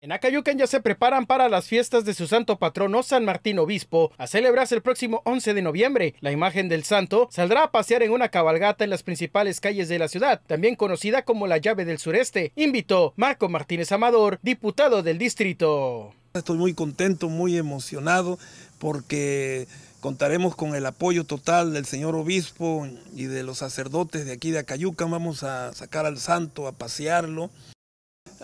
En Acayucan ya se preparan para las fiestas de su santo patrono San Martín Obispo a celebrarse el próximo 11 de noviembre. La imagen del santo saldrá a pasear en una cabalgata en las principales calles de la ciudad, también conocida como la llave del sureste, invitó Marco Martínez Amador, diputado del distrito. Estoy muy contento, muy emocionado porque contaremos con el apoyo total del señor obispo y de los sacerdotes de aquí de Acayucan. Vamos a sacar al santo, a pasearlo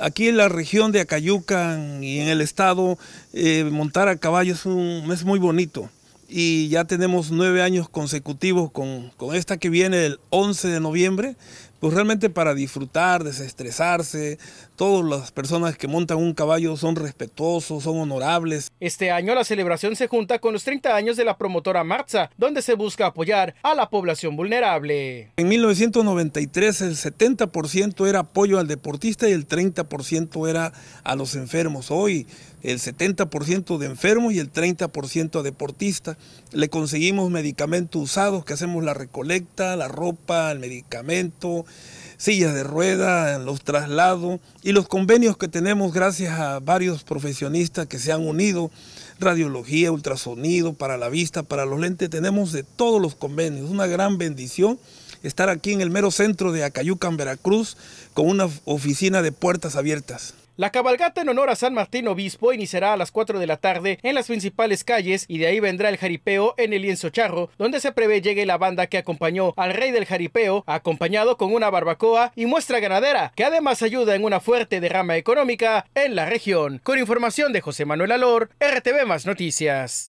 aquí en la región de Acayucan y en el estado, eh, montar a caballo es, un, es muy bonito. Y ya tenemos nueve años consecutivos con, con esta que viene el 11 de noviembre, pues, realmente para disfrutar, desestresarse. Todas las personas que montan un caballo son respetuosos, son honorables. Este año la celebración se junta con los 30 años de la promotora Marza, donde se busca apoyar a la población vulnerable. En 1993 el 70% era apoyo al deportista y el 30% era a los enfermos. Hoy el 70% de enfermos y el 30% a deportistas. Le conseguimos medicamentos usados que hacemos la recolecta, la ropa, el medicamento, sillas de rueda, los traslados y los convenios que tenemos gracias a varios profesionistas que se han unido, radiología, ultrasonido, para la vista, para los lentes, tenemos de todos los convenios, una gran bendición estar aquí en el mero centro de en Veracruz, con una oficina de puertas abiertas. La cabalgata en honor a San Martín Obispo iniciará a las 4 de la tarde en las principales calles y de ahí vendrá el jaripeo en el lienzo charro, donde se prevé llegue la banda que acompañó al rey del jaripeo, acompañado con una barbacoa y muestra ganadera, que además ayuda en una fuerte derrama económica en la región. Con información de José Manuel Alor, RTV Más Noticias.